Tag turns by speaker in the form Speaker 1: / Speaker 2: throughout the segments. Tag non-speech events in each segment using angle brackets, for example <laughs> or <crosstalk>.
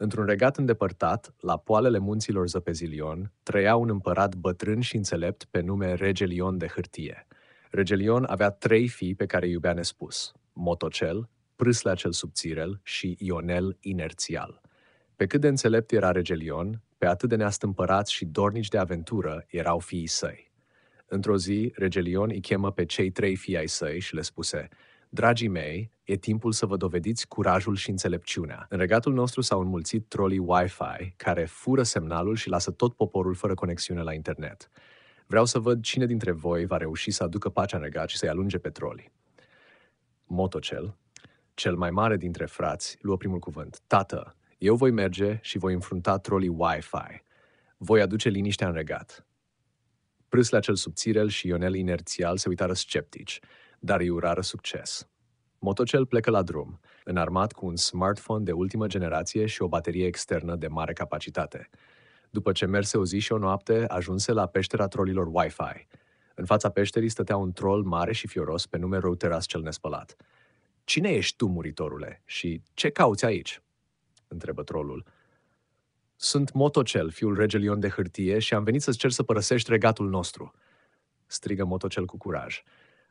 Speaker 1: Într-un regat îndepărtat, la poalele munților Zăpezilion, trăia un împărat bătrân și înțelept pe nume Regelion de Hârtie. Regelion avea trei fii pe care iubea nespus, Motocel, Prâslea cel subțirel și Ionel inerțial. Pe cât de înțelept era Regelion, pe atât de împărați și dornici de aventură erau fiii săi. Într-o zi, Regelion îi chemă pe cei trei fii ai săi și le spuse – Dragii mei, e timpul să vă dovediți curajul și înțelepciunea. În regatul nostru s-au înmulțit trolii Wi-Fi, care fură semnalul și lasă tot poporul fără conexiune la internet. Vreau să văd cine dintre voi va reuși să aducă pacea în regat și să-i alunge pe troli. Motocel, cel mai mare dintre frați, luă primul cuvânt. Tată, eu voi merge și voi înfrunta trolii Wi-Fi. Voi aduce liniștea în regat. Prâslea cel subțirel și Ionel inerțial se uitară sceptici dar îi urară succes. Motocel plecă la drum, înarmat cu un smartphone de ultimă generație și o baterie externă de mare capacitate. După ce merse o zi și o noapte, ajunse la peștera trolilor Wi-Fi. În fața peșterii stătea un troll mare și fioros pe nume Routeras cel nespălat. Cine ești tu, muritorule, și ce cauți aici?" întrebă trolul. Sunt Motocel, fiul regelion de hârtie, și am venit să-ți cer să părăsești regatul nostru," strigă Motocel cu curaj.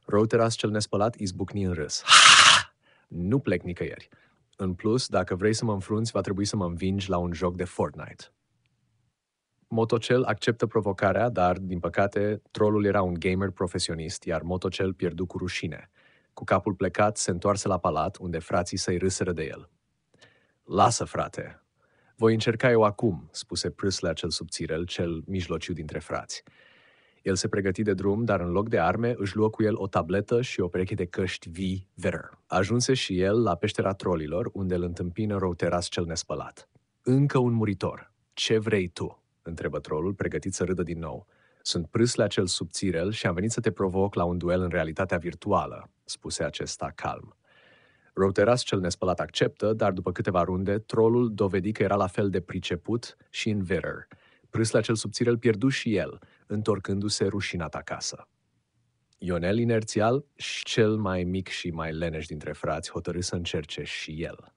Speaker 1: Roteras cel nespălat izbucni în râs. Ha! <laughs> Nu plec nicăieri. În plus, dacă vrei să mă înfrunți, va trebui să mă învingi la un joc de Fortnite. Motocel acceptă provocarea, dar, din păcate, trolul era un gamer profesionist, iar Motocel pierdu cu rușine. Cu capul plecat, se întoarse la palat, unde frații săi râsără de el. Lasă, frate! Voi încerca eu acum, spuse prâslea cel subțirel, cel mijlociu dintre frați. El se pregăti de drum, dar în loc de arme își luă cu el o tabletă și o pereche de căști vii Verer. Ajunse și el la peștera trolilor, unde îl întâmpină Routeras cel nespălat. Încă un muritor. Ce vrei tu?" întrebă trolul, pregătit să râdă din nou. Sunt la cel subțirel și am venit să te provoc la un duel în realitatea virtuală," spuse acesta calm. Routeras cel nespălat acceptă, dar după câteva runde, trolul dovedi că era la fel de priceput și în Verer Prâsla cel subțire îl pierdu și el, întorcându-se rușinat acasă. Ionel inerțial și cel mai mic și mai leneș dintre frați hotărâ să încerce și el.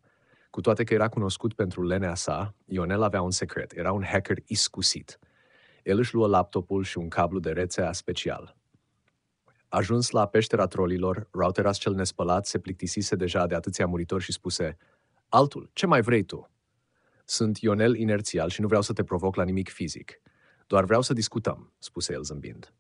Speaker 1: Cu toate că era cunoscut pentru lenea sa, Ionel avea un secret, era un hacker iscusit. El își luă laptopul și un cablu de rețea special. Ajuns la peștera trolilor, routeras cel nespălat se plictisise deja de atâția muritori și spuse Altul, ce mai vrei tu? Sunt Ionel inerțial și nu vreau să te provoc la nimic fizic. Doar vreau să discutăm, spuse el zâmbind.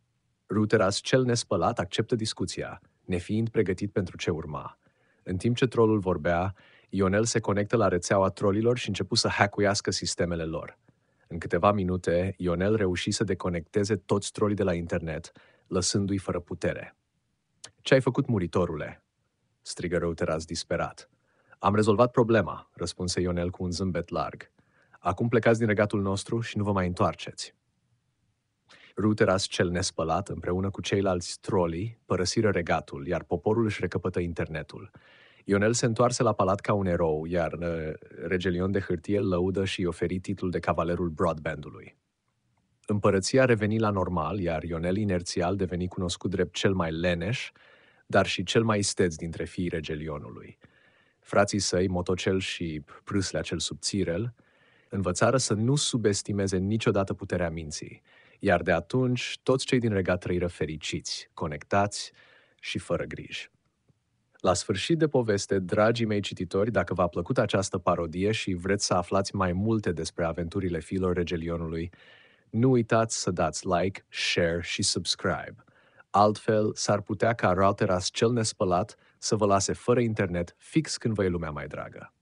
Speaker 1: Ruteras, cel nespălat, acceptă discuția, nefiind pregătit pentru ce urma. În timp ce trolul vorbea, Ionel se conectă la rețeaua trolilor și începu să hackuiască sistemele lor. În câteva minute, Ionel reuși să deconecteze toți trolii de la internet, lăsându-i fără putere. Ce ai făcut, muritorule?" strigă Reuteras disperat. Am rezolvat problema, răspunse Ionel cu un zâmbet larg. Acum plecați din regatul nostru și nu vă mai întoarceți. Ruteras cel nespălat, împreună cu ceilalți trolii, părăsiră regatul, iar poporul își recăpătă internetul. Ionel se întoarse la palat ca un erou, iar uh, regelion de hârtie lăudă și oferi titlul de cavalerul broadbandului. Împărăția reveni la normal, iar Ionel inerțial deveni cunoscut drept cel mai leneș, dar și cel mai isteț dintre fiii regelionului – Frații săi, Motocel și Prâslea cel subțirel, învățară să nu subestimeze niciodată puterea minții, iar de atunci toți cei din regat trăiră fericiți, conectați și fără griji. La sfârșit de poveste, dragii mei cititori, dacă v-a plăcut această parodie și vreți să aflați mai multe despre aventurile fiilor regelionului, nu uitați să dați like, share și subscribe – Altfel, s-ar putea ca router cel nespălat să vă lase fără internet fix când vă e lumea mai dragă.